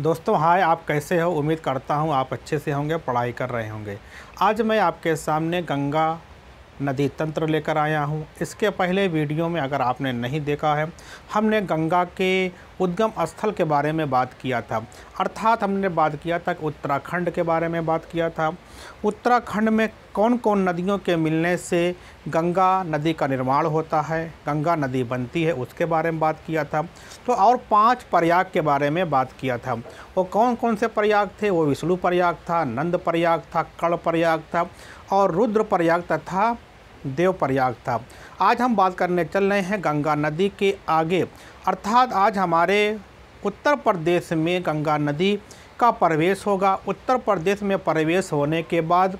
दोस्तों हाय आप कैसे हो उम्मीद करता हूँ आप अच्छे से होंगे पढ़ाई कर रहे होंगे आज मैं आपके सामने गंगा नदी तंत्र लेकर आया हूँ इसके पहले वीडियो में अगर आपने नहीं देखा है हमने गंगा के उद्गम स्थल के बारे में बात किया था अर्थात हमने बात किया था कि उत्तराखंड के बारे में बात किया था उत्तराखंड में कौन कौन नदियों के मिलने से गंगा नदी का निर्माण होता है गंगा नदी बनती है उसके बारे में बात किया था तो और पांच प्रयाग के बारे में बात किया था वो कौन कौन से प्रयाग थे वो विष्णु प्रयाग था नंद प्रयाग था कड़ प्रयाग था और रुद्र प्रयाग तथा देवप्रयाग था आज हम बात करने चल रहे हैं गंगा नदी के आगे अर्थात आज हमारे उत्तर प्रदेश में गंगा नदी का प्रवेश होगा उत्तर प्रदेश में प्रवेश होने के बाद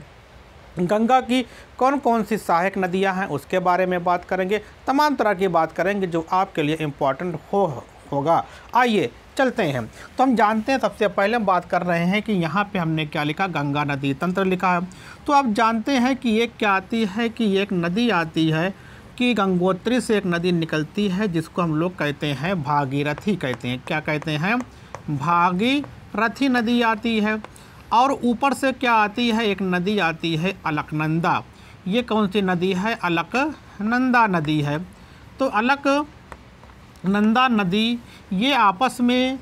गंगा की कौन कौन सी सहायक नदियां हैं उसके बारे में बात करेंगे तमाम तरह की बात करेंगे जो आपके लिए इम्पॉर्टेंट हो होगा आइए चलते हैं तो हम जानते हैं सबसे पहले हम बात कर रहे हैं कि यहाँ पे हमने क्या लिखा गंगा नदी तंत्र लिखा है तो आप जानते हैं कि ये क्या आती है कि ये एक नदी आती है कि गंगोत्री से एक नदी निकलती है जिसको हम लोग कहते हैं भागीरथी कहते हैं क्या कहते हैं भागीरथी नदी आती है और ऊपर से क्या आती है एक नदी आती है अलकनंदा ये कौन सी नदी है अलकनंदा नदी है तो अलक नंदा नदी ये आपस में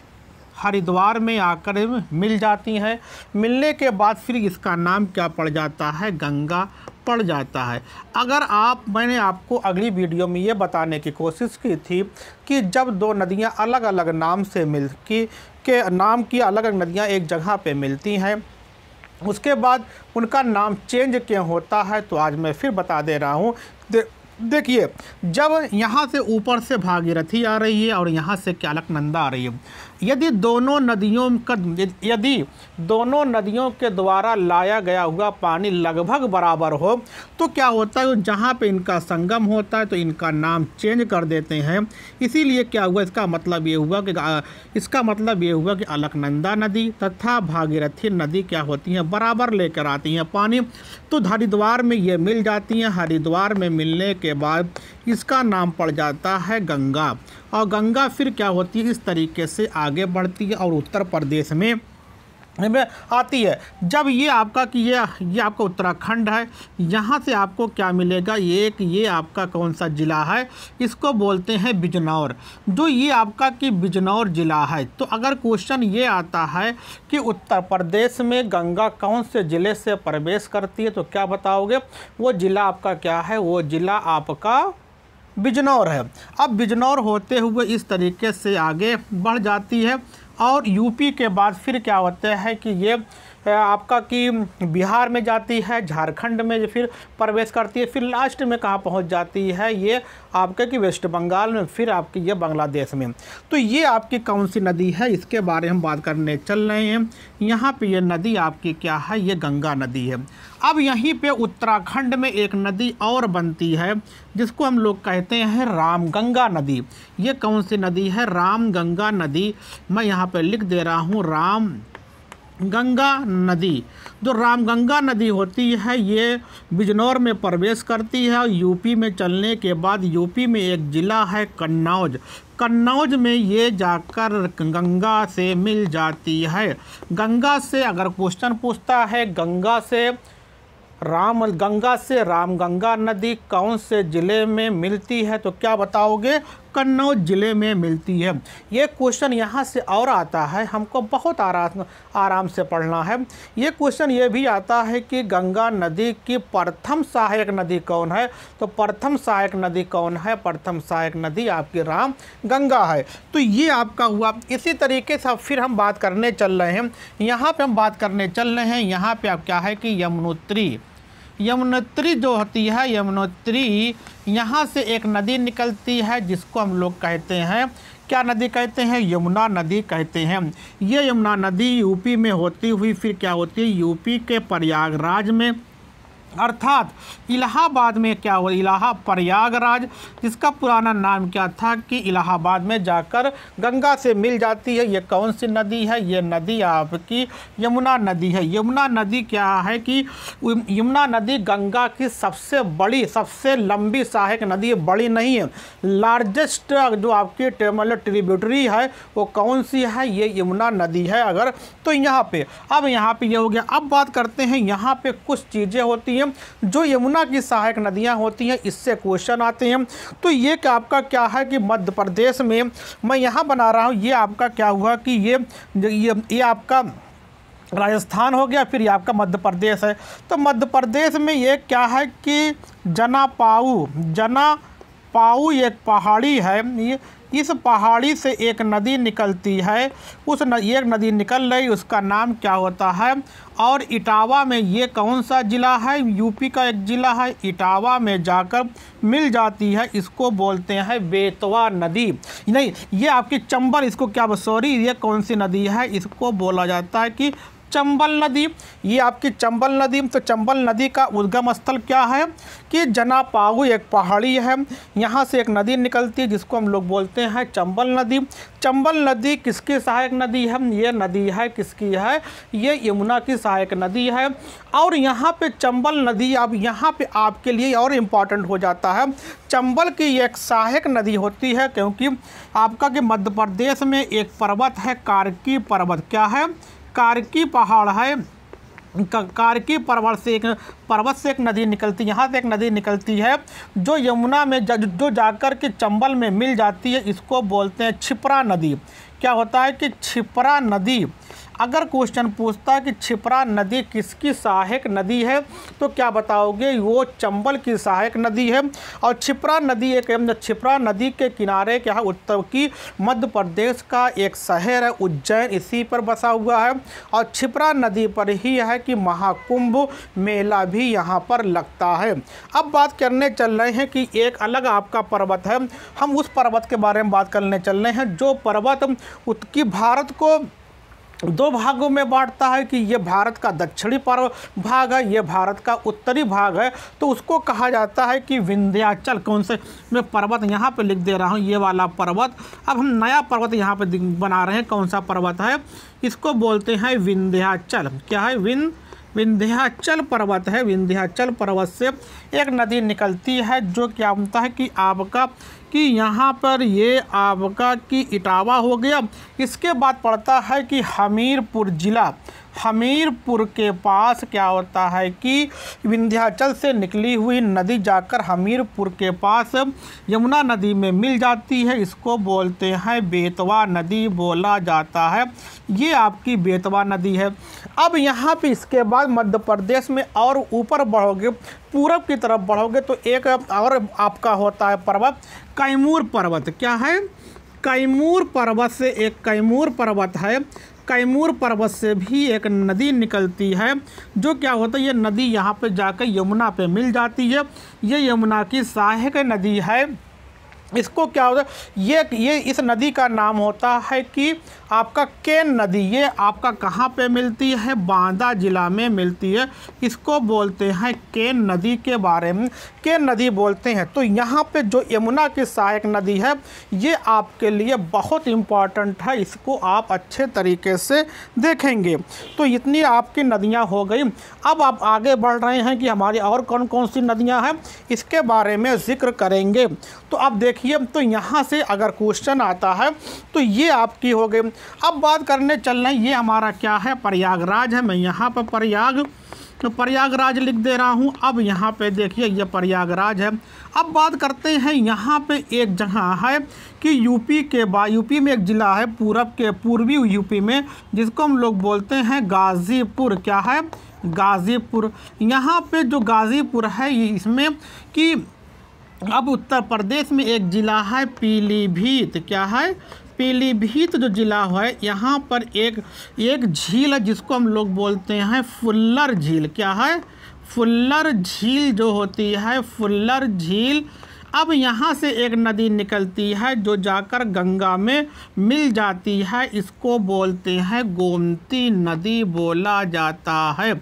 हरिद्वार में आकर मिल जाती हैं मिलने के बाद फिर इसका नाम क्या पड़ जाता है गंगा पड़ जाता है अगर आप मैंने आपको अगली वीडियो में ये बताने की कोशिश की थी कि जब दो नदियां अलग अलग नाम से मिल की के नाम की अलग अलग नदियां एक जगह पे मिलती हैं उसके बाद उनका नाम चेंज क्यों होता है तो आज मैं फिर बता दे रहा हूँ देखिए जब यहाँ से ऊपर से भागीरथी आ रही है और यहाँ से क्या नंदा आ रही है यदि दोनों नदियों का यदि दोनों नदियों के द्वारा लाया गया हुआ पानी लगभग बराबर हो तो क्या होता है जहाँ पे इनका संगम होता है तो इनका नाम चेंज कर देते हैं इसीलिए क्या हुआ इसका मतलब ये हुआ कि इसका मतलब ये हुआ कि अलकनंदा नदी तथा भागीरथी नदी क्या होती हैं बराबर लेकर आती हैं पानी तो हरिद्वार में ये मिल जाती हैं हरिद्वार में मिलने के बाद इसका नाम पड़ जाता है गंगा और गंगा फिर क्या होती है इस तरीके से आगे बढ़ती है और उत्तर प्रदेश में आती है जब ये आपका कि ये ये आपका उत्तराखंड है यहाँ से आपको क्या मिलेगा ये एक ये आपका कौन सा ज़िला है इसको बोलते हैं बिजनौर जो ये आपका कि बिजनौर ज़िला है तो अगर क्वेश्चन ये आता है कि उत्तर प्रदेश में गंगा कौन से ज़िले से प्रवेश करती है तो क्या बताओगे वो ज़िला आपका क्या है वो ज़िला आपका बिजनौर है अब बिजनौर होते हुए इस तरीके से आगे बढ़ जाती है और यूपी के बाद फिर क्या होता है कि ये आपका कि बिहार में जाती है झारखंड में फिर प्रवेश करती है फिर लास्ट में कहाँ पहुँच जाती है ये आपके कि वेस्ट बंगाल में फिर आपकी ये बांग्लादेश में तो ये आपकी कौन सी नदी है इसके बारे में बात करने चल रहे हैं यहाँ पे ये नदी आपकी क्या है ये गंगा नदी है अब यहीं पे उत्तराखंड में एक नदी और बनती है जिसको हम लोग कहते हैं रामगंगा नदी ये कौन सी नदी है रामगंगा नदी मैं यहाँ पे लिख दे रहा हूँ राम गंगा नदी जो रामगंगा नदी होती है ये बिजनौर में प्रवेश करती है और यूपी में चलने के बाद यूपी में एक ज़िला है कन्नौज कन्नौज में ये जाकर गंगा से मिल जाती है गंगा से अगर क्वेश्चन पूछता है गंगा से राम गंगा से राम गंगा नदी कौन से ज़िले में मिलती है तो क्या बताओगे कन्नौज ज़िले में मिलती है ये क्वेश्चन यहाँ से और आता है हमको बहुत आराम आराम से पढ़ना है ये क्वेश्चन ये भी आता है कि गंगा नदी की प्रथम सहायक नदी कौन है तो प्रथम सहायक नदी कौन है प्रथम सहायक नदी आपकी राम गंगा है तो ये आपका हुआ इसी तरीके से फिर हम बात करने चल रहे हैं यहाँ पर हम बात करने चल रहे हैं यहाँ पर आप क्या है कि यमुनोत्री यमुनोत्री जो होती है यमुनोत्री यहाँ से एक नदी निकलती है जिसको हम लोग कहते हैं क्या नदी कहते हैं यमुना नदी कहते हैं ये यमुना नदी यूपी में होती हुई फिर क्या होती है यूपी के प्रयागराज में अर्थात इलाहाबाद में क्या हुआ इलाहा प्रयागराज जिसका पुराना नाम क्या था कि इलाहाबाद में जाकर गंगा से मिल जाती है ये कौन सी नदी है ये नदी आपकी यमुना नदी है यमुना नदी क्या है कि यमुना नदी गंगा की सबसे बड़ी सबसे लंबी सहायक नदी बड़ी नहीं है लार्जेस्ट जो आपकी टेमल ट्रिब्यूटरी है वो कौन सी है ये यमुना नदी है अगर तो यहाँ पर अब यहाँ पर यह हो गया अब बात करते हैं यहाँ पर कुछ चीज़ें होती हैं हैं जो यमुना की सहायक नदियां होती हैं इससे क्वेश्चन आते हैं तो ये क्या आपका क्या है कि मध्य प्रदेश में मैं यहाँ बना रहा हूँ ये आपका क्या हुआ कि ये ये, ये आपका राजस्थान हो गया फिर ये आपका मध्य प्रदेश है तो मध्य प्रदेश में ये क्या है कि जनापाऊ जना पाऊ एक पहाड़ी है ये इस पहाड़ी से एक नदी निकलती है उस न, एक नदी निकल रही उसका नाम क्या होता है और इटावा में ये कौन सा ज़िला है यूपी का एक ज़िला है इटावा में जाकर मिल जाती है इसको बोलते हैं बेतवा नदी नहीं ये आपकी चंबल इसको क्या सॉरी ये कौन सी नदी है इसको बोला जाता है कि चंबल नदी ये आपकी चंबल नदी तो चंबल नदी का उद्गम स्थल क्या है कि जनापाऊ एक पहाड़ी है यहाँ से एक नदी निकलती है जिसको हम लोग बोलते हैं चंबल नदी चंबल नदी किसकी सहायक नदी है ये नदी है किसकी है ये यमुना की सहायक नदी है और यहाँ पे चंबल नदी अब यहाँ पे आपके लिए और इम्पॉर्टेंट हो जाता है चंबल की एक सहायक नदी होती है क्योंकि आपका कि मध्य प्रदेश में एक पर्वत है कारकी पर्वत क्या है कारकी पहाड़ है कारकी पर्वत से एक पर्वत से एक नदी निकलती यहाँ से एक नदी निकलती है जो यमुना में ज, जो जाकर के चंबल में मिल जाती है इसको बोलते हैं छिपरा नदी क्या होता है कि छिपरा नदी अगर क्वेश्चन पूछता कि छिपरा नदी किसकी सहायक नदी है तो क्या बताओगे वो चंबल की सहायक नदी है और छिपरा नदी एक छिपरा नदी के किनारे क्या है उत्तर की मध्य प्रदेश का एक शहर है उज्जैन इसी पर बसा हुआ है और छिपरा नदी पर ही है कि महाकुंभ मेला भी यहाँ पर लगता है अब बात करने चल रहे हैं कि एक अलग आपका पर्वत है हम उस पर्वत के बारे में बात करने चल रहे हैं जो पर्वत उत्की भारत को दो भागों में बांटता है कि ये भारत का दक्षिणी पर्व भाग है ये भारत का उत्तरी भाग है तो उसको कहा जाता है कि विंध्याचल कौन से मैं पर्वत यहाँ पे लिख दे रहा हूँ ये वाला पर्वत अब हम नया पर्वत यहाँ पे बना रहे हैं कौन सा पर्वत है इसको बोलते हैं विंध्याचल क्या है विन विंध्याचल पर्वत है विंध्याचल पर्वत से एक नदी निकलती है जो क्या होता है कि आपका कि यहाँ पर ये आपका कि इटावा हो गया इसके बाद पड़ता है कि हमीरपुर ज़िला हमीरपुर के पास क्या होता है कि विंध्याचल से निकली हुई नदी जाकर हमीरपुर के पास यमुना नदी में मिल जाती है इसको बोलते हैं बेतवा नदी बोला जाता है ये आपकी बेतवा नदी है अब यहाँ पे इसके बाद मध्य प्रदेश में और ऊपर बढ़ोगे पूरब की तरफ बढ़ोगे तो एक और आपका होता है पर्वत कैमूर पर्वत क्या है कैमूर पर्वत से एक कैमूर पर्वत है कैमूर पर्वत से भी एक नदी निकलती है जो क्या होता है ये नदी यहाँ पे जाकर यमुना पे मिल जाती है ये यमुना की सहायक नदी है इसको क्या होता है ये ये इस नदी का नाम होता है कि आपका केन नदी ये आपका कहाँ पे मिलती है बांदा ज़िला में मिलती है इसको बोलते हैं केन नदी के बारे में केन नदी बोलते हैं तो यहाँ पे जो यमुना की सहायक नदी है ये आपके लिए बहुत इम्पॉर्टेंट है इसको आप अच्छे तरीके से देखेंगे तो इतनी आपकी नदियाँ हो गई अब आप आगे बढ़ रहे हैं कि हमारी और कौन कौन सी नदियाँ हैं इसके बारे में ज़िक्र करेंगे तो आप देख देखिए तो यहाँ से अगर क्वेश्चन आता है तो ये आपकी हो गई अब बात करने चल रहे ये हमारा क्या है प्रयागराज है मैं यहाँ पर प्रयाग तो प्रयागराज लिख दे रहा हूँ अब यहाँ पे देखिए ये प्रयागराज है अब बात करते हैं यहाँ पे एक जगह है कि यूपी के बा यूपी में एक ज़िला है पूरब के पूर्वी यूपी में जिसको हम लोग बोलते हैं गाज़ीपुर क्या है गाज़ीपुर यहाँ पे जो गाज़ीपुर है इसमें कि अब उत्तर प्रदेश में एक ज़िला है पीलीभीत क्या है पीलीभीत जो ज़िला है यहाँ पर एक एक झील है जिसको हम लोग बोलते हैं फुल्लर झील क्या है फुल्लर झील जो होती है फुल्लर झील अब यहाँ से एक नदी निकलती है जो जाकर गंगा में मिल जाती है इसको बोलते हैं गोमती नदी बोला जाता है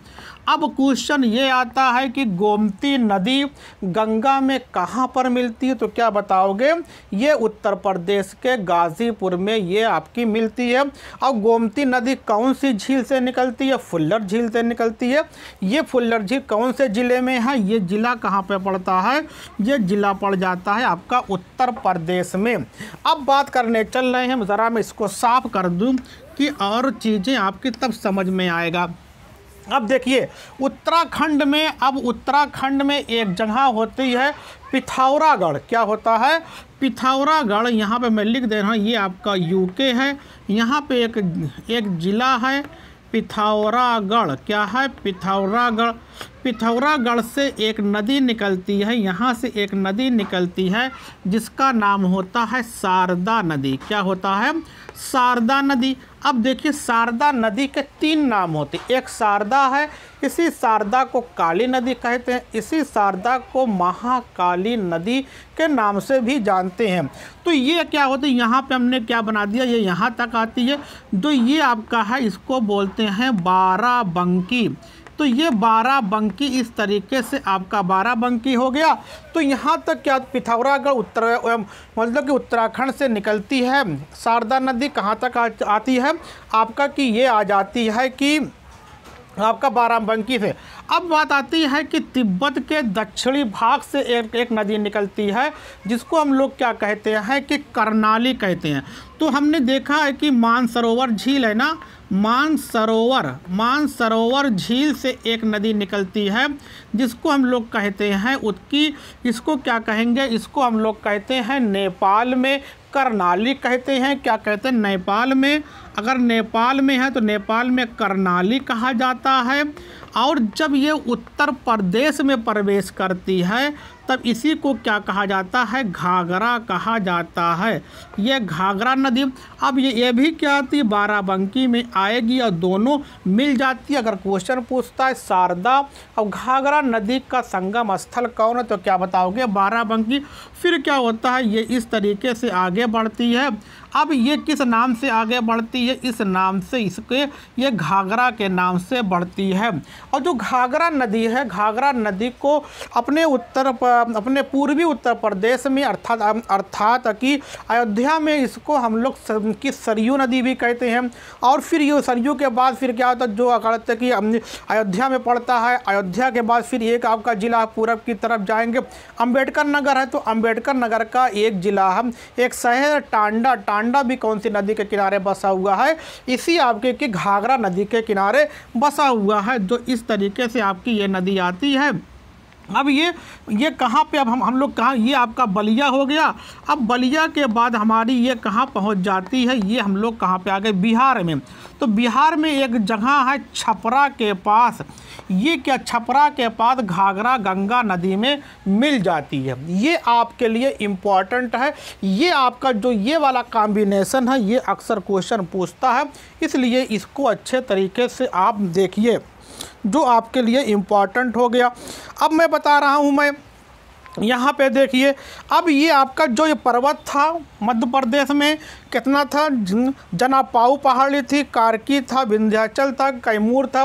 अब क्वेश्चन ये आता है कि गोमती नदी गंगा में कहाँ पर मिलती है तो क्या बताओगे ये उत्तर प्रदेश के गाजीपुर में ये आपकी मिलती है और गोमती नदी कौन सी झील से निकलती है फुल्लर झील से निकलती है ये फुल्लर झील कौन से ज़िले में है ये ज़िला कहाँ पर पड़ता है ये ज़िला पड़ जाता है आपका उत्तर प्रदेश में अब बात करने चल रहे हैं ज़रा मैं इसको साफ कर दूँ कि और चीज़ें आपकी तब समझ में आएगा अब देखिए उत्तराखंड में अब उत्तराखंड में एक जगह होती है पिथौरागढ़ क्या होता है पिथौरागढ़ यहाँ पे मैं लिख दे रहा हूँ ये आपका यूके है यहाँ पे एक एक ज़िला है पिथौरागढ़ क्या है पिथौरागढ़ पिथौरागढ़ से एक नदी निकलती है यहाँ से एक नदी निकलती है जिसका नाम होता है शारदा नदी क्या होता है शारदा नदी अब देखिए शारदा नदी के तीन नाम होते एक शारदा है इसी शारदा को काली नदी कहते हैं इसी शारदा को महाकाली नदी के नाम से भी जानते हैं तो ये क्या होता है यहाँ पे हमने क्या बना दिया ये यहाँ तक आती है तो ये आपका है इसको बोलते हैं बाराबंकी तो ये बारह बंकी इस तरीके से आपका बारह बंकी हो गया तो यहाँ तक क्या पिथौरागढ़ उत्तर मतलब कि उत्तराखंड से निकलती है शारदा नदी कहाँ तक आ, आती है आपका कि ये आ जाती है कि आपका बाराबंकी से अब बात आती है कि तिब्बत के दक्षिणी भाग से एक एक नदी निकलती है जिसको हम लोग क्या कहते हैं कि करनाली कहते हैं तो हमने देखा है कि मानसरोवर झील है ना मानसरोवर मानसरोवर झील से एक नदी निकलती है जिसको हम लोग कहते हैं उसकी इसको क्या कहेंगे इसको हम लोग कहते हैं नेपाल में करनाली कहते हैं क्या कहते हैं नेपाल में अगर नेपाल में है तो नेपाल में करनाली कहा जाता है और जब ये उत्तर प्रदेश में प्रवेश करती है तब इसी को क्या कहा जाता है घाघरा कहा जाता है यह घाघरा नदी अब ये ये भी क्या आती बाराबंकी में आएगी और दोनों मिल जाती है अगर क्वेश्चन पूछता है शारदा और घाघरा नदी का संगम स्थल कौन है तो क्या बताओगे बाराबंकी फिर क्या होता है ये इस तरीके से आगे बढ़ती है अब ये किस नाम से आगे बढ़ती है इस नाम से इसके ये घाघरा के नाम से बढ़ती है और जो घाघरा नदी है घाघरा नदी को अपने उत्तर पर अपने पूर्वी उत्तर प्रदेश में अर्थात अर्थात कि अयोध्या में इसको हम लोग की सरयू नदी भी कहते हैं और फिर ये सरयू के बाद फिर क्या होता है जो अकड़ कि अयोध्या में पड़ता है अयोध्या के बाद फिर एक आपका ज़िला पूरब की तरफ जाएंगे अम्बेडकर नगर है तो अम्बेडकर नगर का एक ज़िला हम एक शहर टांडा टांडा भी कौन सी नदी के किनारे बसा हुआ है इसी आपके कि घाघरा नदी के किनारे बसा हुआ है जो इस तरीके से आपकी ये नदी आती है अब ये ये कहाँ पे अब हम हम लोग कहाँ ये आपका बलिया हो गया अब बलिया के बाद हमारी ये कहाँ पहुँच जाती है ये हम लोग कहाँ पे आ गए बिहार में तो बिहार में एक जगह है छपरा के पास ये क्या छपरा के पास घाघरा गंगा नदी में मिल जाती है ये आपके लिए इम्पॉर्टेंट है ये आपका जो ये वाला कॉम्बिनेसन है ये अक्सर क्वेश्चन पूछता है इसलिए इसको अच्छे तरीके से आप देखिए जो आपके लिए इम्पॉर्टेंट हो गया अब मैं बता रहा हूँ मैं यहाँ पे देखिए अब ये आपका जो ये पर्वत था मध्य प्रदेश में कितना था जनापाऊ पहाड़ी थी कारकी था विंध्याचल था कैमूर था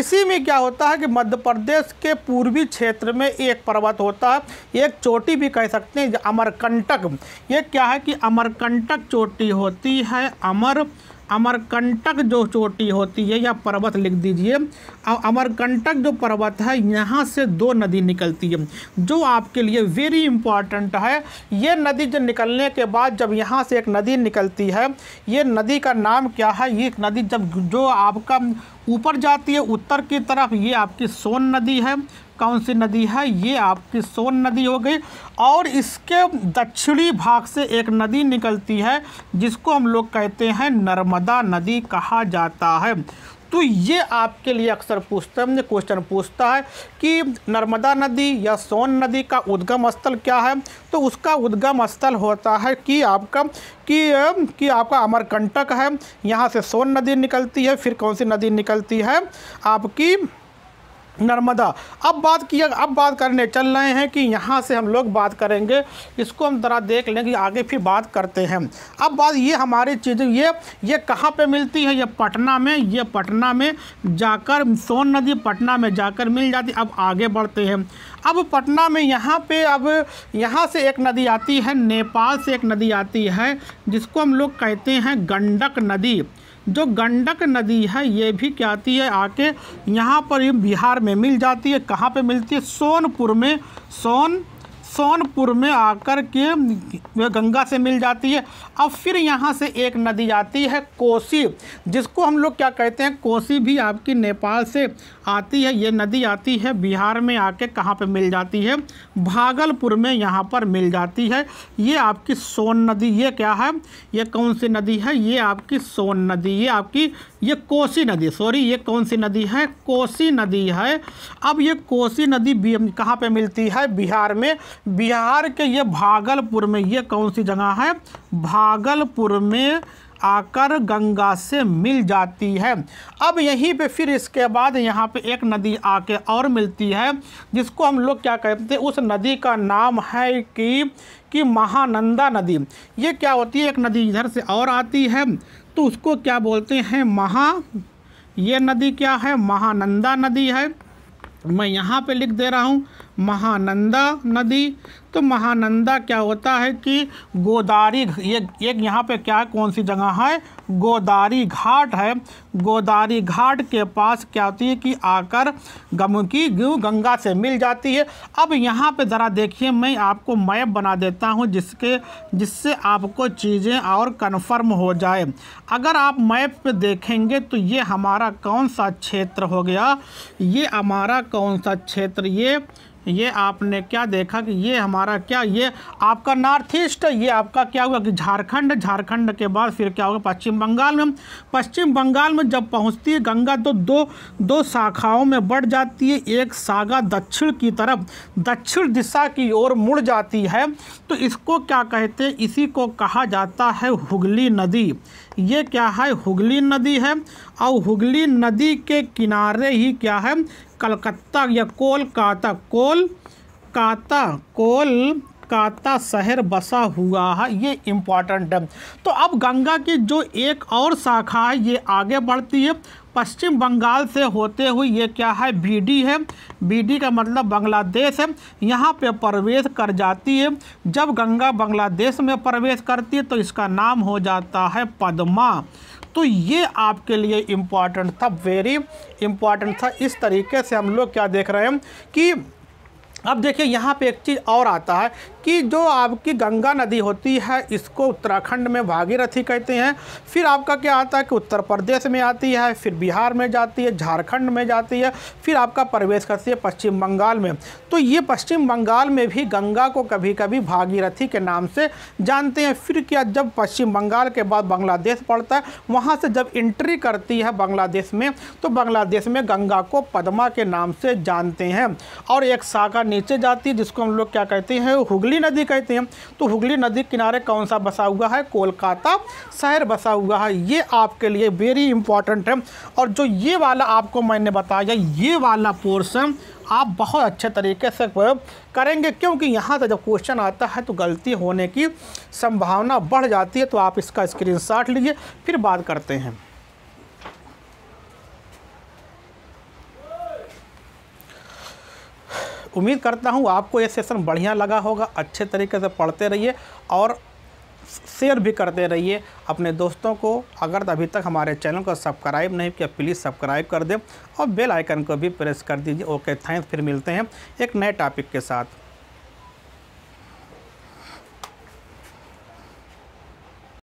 इसी में क्या होता है कि मध्य प्रदेश के पूर्वी क्षेत्र में एक पर्वत होता है एक चोटी भी कह सकते हैं अमरकंटक ये क्या है कि अमरकंटक चोटी होती है अमर अमरकंटक जो चोटी होती है या पर्वत लिख दीजिए और अमरकंटक जो पर्वत है यहाँ से दो नदी निकलती है जो आपके लिए वेरी इंपॉर्टेंट है ये नदी जो निकलने के बाद जब यहाँ से एक नदी निकलती है ये नदी का नाम क्या है ये नदी जब जो आपका ऊपर जाती है उत्तर की तरफ ये आपकी सोन नदी है कौन सी नदी है ये आपकी सोन नदी हो गई और इसके दक्षिणी भाग से एक नदी निकलती है जिसको हम लोग कहते हैं नर्मदा नदी कहा जाता है तो ये आपके लिए अक्सर पूछते हैं क्वेश्चन पूछता है कि नर्मदा नदी या सोन नदी का उद्गम स्थल क्या है तो उसका उद्गम स्थल होता है कि आपका कि कि आपका अमरकंटक है यहाँ से सोन नदी निकलती है फिर कौन सी नदी निकलती है आपकी नर्मदा अब बात किया अब बात करने चल रहे हैं कि यहाँ से हम लोग बात करेंगे इसको हम ज़रा देख लेंगे आगे फिर बात करते हैं अब बात ये हमारी चीज़ ये ये कहाँ पे मिलती है ये पटना में ये पटना में जाकर सोन नदी पटना में जाकर मिल जाती अब आगे बढ़ते हैं अब पटना में यहाँ पे अब यहाँ से एक नदी आती है नेपाल से एक नदी आती है जिसको हम लोग कहते हैं गंडक नदी जो गंडक नदी है ये भी क्या आती है आके यहाँ पर ये बिहार में मिल जाती है कहाँ पे मिलती है सोनपुर में सोन सोनपुर में आकर के गंगा से मिल जाती है अब फिर यहाँ से एक नदी आती है कोसी जिसको हम लोग क्या कहते हैं कोसी भी आपकी नेपाल से आती है ये नदी आती है बिहार में आके कहाँ पे मिल जाती है भागलपुर में यहाँ पर मिल जाती है ये आपकी सोन नदी ये क्या है ये कौन सी नदी है ये आपकी सोन नदी ये आपकी ये कोसी नदी सॉरी ये कौन सी नदी है कोसी नदी है अब ये कोसी नदी कहाँ पे मिलती है बिहार में बिहार के ये भागलपुर में ये कौन सी जगह है भागलपुर में आकर गंगा से मिल जाती है अब यहीं पे फिर इसके बाद यहाँ पे एक नदी आके और मिलती है जिसको हम लोग क्या कहते हैं उस नदी का नाम है कि कि महानंदा नदी ये क्या होती है एक नदी इधर से और आती है तो उसको क्या बोलते हैं महा ये नदी क्या है महानंदा नदी है मैं यहाँ पे लिख दे रहा हूँ महानंदा नदी तो महानंदा क्या होता है कि गोदारी ये एक यहाँ पे क्या है कौन सी जगह है गोदारी घाट है गोदारी घाट के पास क्या होती है कि आकर की गु गंगा से मिल जाती है अब यहाँ पे ज़रा देखिए मैं आपको मैप बना देता हूँ जिसके जिससे आपको चीज़ें और कन्फर्म हो जाए अगर आप मैप पे देखेंगे तो ये हमारा कौन सा क्षेत्र हो गया ये हमारा कौन सा क्षेत्र ये ये आपने क्या देखा कि ये हमारा क्या ये आपका नॉर्थ ईस्ट ये आपका क्या हुआ कि झारखंड झारखंड के बाद फिर क्या होगा पश्चिम बंगाल में पश्चिम बंगाल में जब पहुंचती है गंगा तो दो दो शाखाओं में बढ़ जाती है एक सागा दक्षिण की तरफ दक्षिण दिशा की ओर मुड़ जाती है तो इसको क्या कहते हैं इसी को कहा जाता है हुगली नदी ये क्या है हुगली नदी है और हुगली नदी के किनारे ही क्या है कलकत्ता या कोलकाता कोल काता कोल काता शहर बसा हुआ है ये इम्पॉर्टेंट है तो अब गंगा की जो एक और शाखा है ये आगे बढ़ती है पश्चिम बंगाल से होते हुए ये क्या है बीडी है बीडी का मतलब बांग्लादेश है यहाँ पे प्रवेश कर जाती है जब गंगा बांग्लादेश में प्रवेश करती है तो इसका नाम हो जाता है पद्मा तो ये आपके लिए इम्पॉर्टेंट था वेरी इम्पॉर्टेंट था इस तरीके से हम लोग क्या देख रहे हैं कि अब देखिए यहाँ पे एक चीज़ और आता है कि जो आपकी गंगा नदी होती है इसको उत्तराखंड में भागीरथी कहते हैं फिर आपका क्या आता है कि उत्तर प्रदेश में आती है फिर बिहार में जाती है झारखंड में जाती है फिर आपका प्रवेश करती है पश्चिम बंगाल में तो ये पश्चिम बंगाल में भी गंगा को कभी कभी भागीरथी के नाम से जानते हैं फिर क्या जब पश्चिम बंगाल के बाद बांग्लादेश पड़ता है वहाँ से जब इंट्री करती है बांग्लादेश में तो बांग्लादेश में गंगा को पदमा के नाम से जानते हैं और एक शाखा नीचे जाती है जिसको हम लोग क्या कहते हैं हुगली हुगली नदी कहते हैं तो हुगली नदी किनारे कौन सा बसा हुआ है कोलकाता शहर बसा हुआ है ये आपके लिए वेरी इंपॉर्टेंट है और जो ये वाला आपको मैंने बताया ये वाला पोर्सन आप बहुत अच्छे तरीके से करेंगे क्योंकि यहाँ से जब क्वेश्चन आता है तो गलती होने की संभावना बढ़ जाती है तो आप इसका स्क्रीनशॉट लीजिए फिर बात करते हैं उम्मीद करता हूँ आपको ये सेशन बढ़िया लगा होगा अच्छे तरीके से पढ़ते रहिए और शेयर भी करते रहिए अपने दोस्तों को अगर अभी तक हमारे चैनल को सब्सक्राइब नहीं किया प्लीज़ सब्सक्राइब कर दें और बेल आइकन को भी प्रेस कर दीजिए ओके थैंक्स फिर मिलते हैं एक नए टॉपिक के साथ